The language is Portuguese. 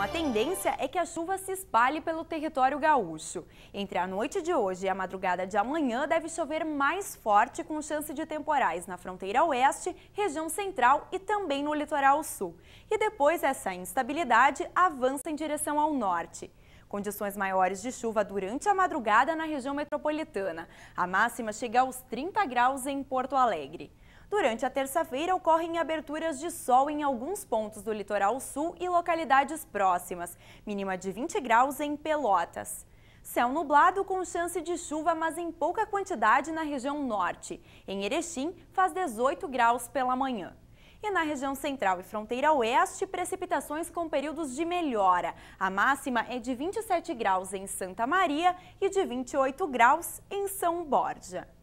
a tendência é que a chuva se espalhe pelo território gaúcho. Entre a noite de hoje e a madrugada de amanhã, deve chover mais forte, com chance de temporais na fronteira oeste, região central e também no litoral sul. E depois, essa instabilidade avança em direção ao norte. Condições maiores de chuva durante a madrugada na região metropolitana. A máxima chega aos 30 graus em Porto Alegre. Durante a terça-feira, ocorrem aberturas de sol em alguns pontos do litoral sul e localidades próximas, mínima de 20 graus em Pelotas. Céu nublado com chance de chuva, mas em pouca quantidade na região norte. Em Erechim, faz 18 graus pela manhã. E na região central e fronteira oeste, precipitações com períodos de melhora. A máxima é de 27 graus em Santa Maria e de 28 graus em São Borja.